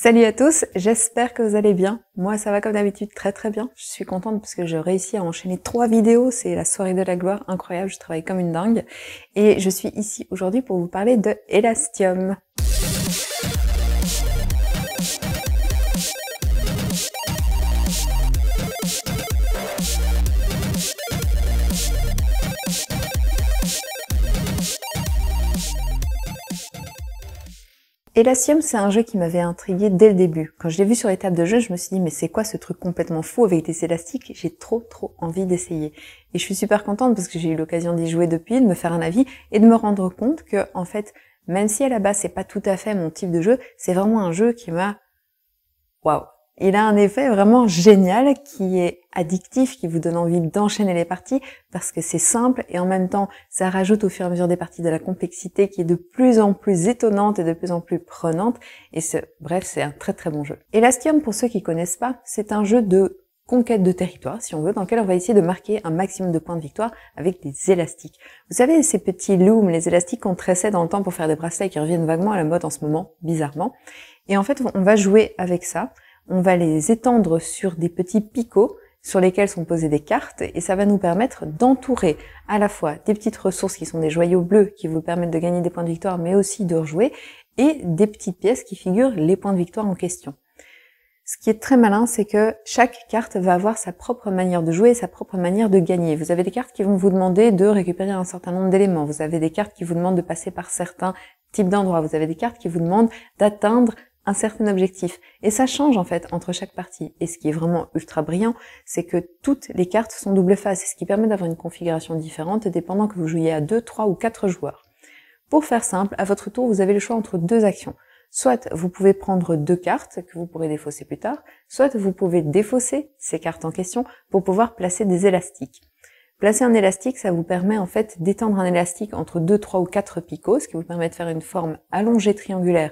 Salut à tous, j'espère que vous allez bien. Moi ça va comme d'habitude très très bien. Je suis contente parce que j'ai réussi à enchaîner trois vidéos, c'est la soirée de la gloire, incroyable, je travaille comme une dingue. Et je suis ici aujourd'hui pour vous parler de Elastium. Elastium, c'est un jeu qui m'avait intrigué dès le début. Quand je l'ai vu sur les tables de jeu, je me suis dit mais c'est quoi ce truc complètement fou avec des élastiques J'ai trop trop envie d'essayer. Et je suis super contente parce que j'ai eu l'occasion d'y jouer depuis, de me faire un avis et de me rendre compte que en fait, même si à la base c'est pas tout à fait mon type de jeu, c'est vraiment un jeu qui m'a waouh il a un effet vraiment génial qui est addictif, qui vous donne envie d'enchaîner les parties parce que c'est simple et en même temps ça rajoute au fur et à mesure des parties de la complexité qui est de plus en plus étonnante et de plus en plus prenante. Et ce, bref, c'est un très très bon jeu. Elastium, pour ceux qui connaissent pas, c'est un jeu de conquête de territoire, si on veut, dans lequel on va essayer de marquer un maximum de points de victoire avec des élastiques. Vous savez, ces petits looms, les élastiques qu'on tressait dans le temps pour faire des bracelets qui reviennent vaguement à la mode en ce moment, bizarrement. Et en fait, on va jouer avec ça on va les étendre sur des petits picots sur lesquels sont posées des cartes et ça va nous permettre d'entourer à la fois des petites ressources qui sont des joyaux bleus qui vous permettent de gagner des points de victoire mais aussi de rejouer et des petites pièces qui figurent les points de victoire en question. Ce qui est très malin, c'est que chaque carte va avoir sa propre manière de jouer et sa propre manière de gagner. Vous avez des cartes qui vont vous demander de récupérer un certain nombre d'éléments. Vous avez des cartes qui vous demandent de passer par certains types d'endroits. Vous avez des cartes qui vous demandent d'atteindre un certain objectif. Et ça change en fait entre chaque partie. Et ce qui est vraiment ultra brillant, c'est que toutes les cartes sont double face, ce qui permet d'avoir une configuration différente dépendant que vous jouiez à deux trois ou quatre joueurs. Pour faire simple, à votre tour, vous avez le choix entre deux actions. Soit vous pouvez prendre deux cartes que vous pourrez défausser plus tard, soit vous pouvez défausser ces cartes en question pour pouvoir placer des élastiques. Placer un élastique, ça vous permet en fait d'étendre un élastique entre deux trois ou quatre picots, ce qui vous permet de faire une forme allongée triangulaire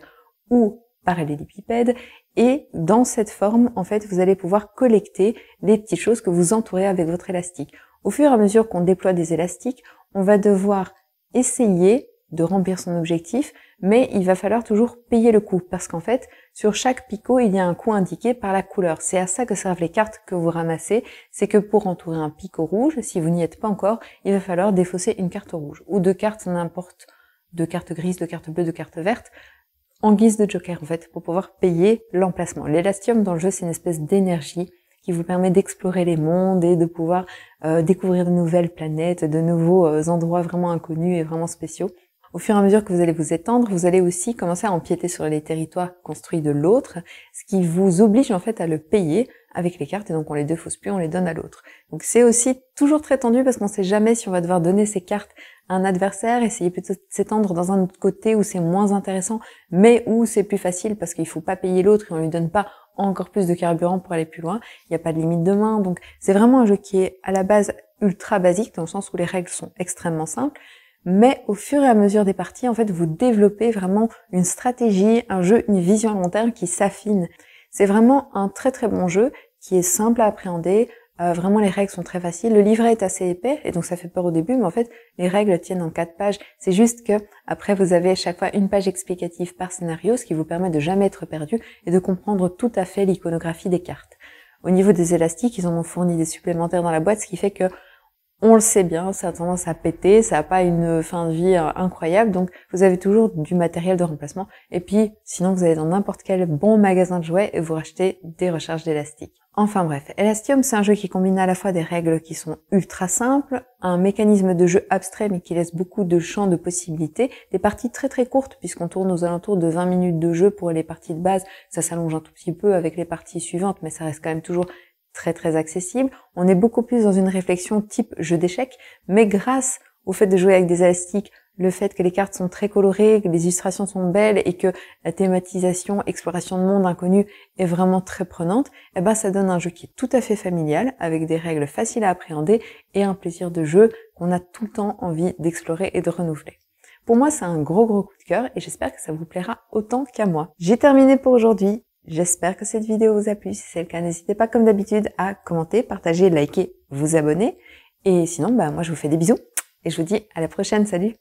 ou lipipèdes Et dans cette forme, en fait, vous allez pouvoir collecter des petites choses que vous entourez avec votre élastique. Au fur et à mesure qu'on déploie des élastiques, on va devoir essayer de remplir son objectif, mais il va falloir toujours payer le coût, parce qu'en fait, sur chaque picot, il y a un coût indiqué par la couleur. C'est à ça que servent les cartes que vous ramassez, c'est que pour entourer un picot rouge, si vous n'y êtes pas encore, il va falloir défausser une carte rouge, ou deux cartes, n'importe, deux cartes grises, deux cartes bleues, deux cartes vertes, en guise de joker en fait, pour pouvoir payer l'emplacement. L'élastium dans le jeu, c'est une espèce d'énergie qui vous permet d'explorer les mondes et de pouvoir euh, découvrir de nouvelles planètes, de nouveaux euh, endroits vraiment inconnus et vraiment spéciaux. Au fur et à mesure que vous allez vous étendre, vous allez aussi commencer à empiéter sur les territoires construits de l'autre, ce qui vous oblige en fait à le payer avec les cartes et donc on les deux plus, on les donne à l'autre. Donc c'est aussi toujours très tendu parce qu'on sait jamais si on va devoir donner ses cartes à un adversaire, essayer plutôt de s'étendre dans un autre côté où c'est moins intéressant, mais où c'est plus facile parce qu'il faut pas payer l'autre et on lui donne pas encore plus de carburant pour aller plus loin. Il n'y a pas de limite de main, donc c'est vraiment un jeu qui est à la base ultra basique dans le sens où les règles sont extrêmement simples. Mais au fur et à mesure des parties, en fait, vous développez vraiment une stratégie, un jeu, une vision à long terme qui s'affine. C'est vraiment un très très bon jeu qui est simple à appréhender. Euh, vraiment, les règles sont très faciles. Le livret est assez épais, et donc ça fait peur au début, mais en fait, les règles tiennent en quatre pages. C'est juste que, après, vous avez à chaque fois une page explicative par scénario, ce qui vous permet de jamais être perdu et de comprendre tout à fait l'iconographie des cartes. Au niveau des élastiques, ils en ont fourni des supplémentaires dans la boîte, ce qui fait que on le sait bien, ça a tendance à péter, ça n'a pas une fin de vie euh, incroyable, donc vous avez toujours du matériel de remplacement. Et puis, sinon, vous allez dans n'importe quel bon magasin de jouets et vous rachetez des recharges d'élastiques. Enfin bref, Elastium, c'est un jeu qui combine à la fois des règles qui sont ultra simples, un mécanisme de jeu abstrait mais qui laisse beaucoup de champs de possibilités, des parties très très courtes puisqu'on tourne aux alentours de 20 minutes de jeu pour les parties de base, ça s'allonge un tout petit peu avec les parties suivantes mais ça reste quand même toujours très très accessible. On est beaucoup plus dans une réflexion type jeu d'échecs, mais grâce au fait de jouer avec des élastiques, le fait que les cartes sont très colorées, que les illustrations sont belles et que la thématisation exploration de monde inconnu est vraiment très prenante, eh ben ça donne un jeu qui est tout à fait familial, avec des règles faciles à appréhender et un plaisir de jeu qu'on a tout le temps envie d'explorer et de renouveler. Pour moi, c'est un gros gros coup de cœur et j'espère que ça vous plaira autant qu'à moi. J'ai terminé pour aujourd'hui. J'espère que cette vidéo vous a plu. Si c'est le cas, n'hésitez pas comme d'habitude à commenter, partager, liker, vous abonner. Et sinon, bah, moi je vous fais des bisous et je vous dis à la prochaine. Salut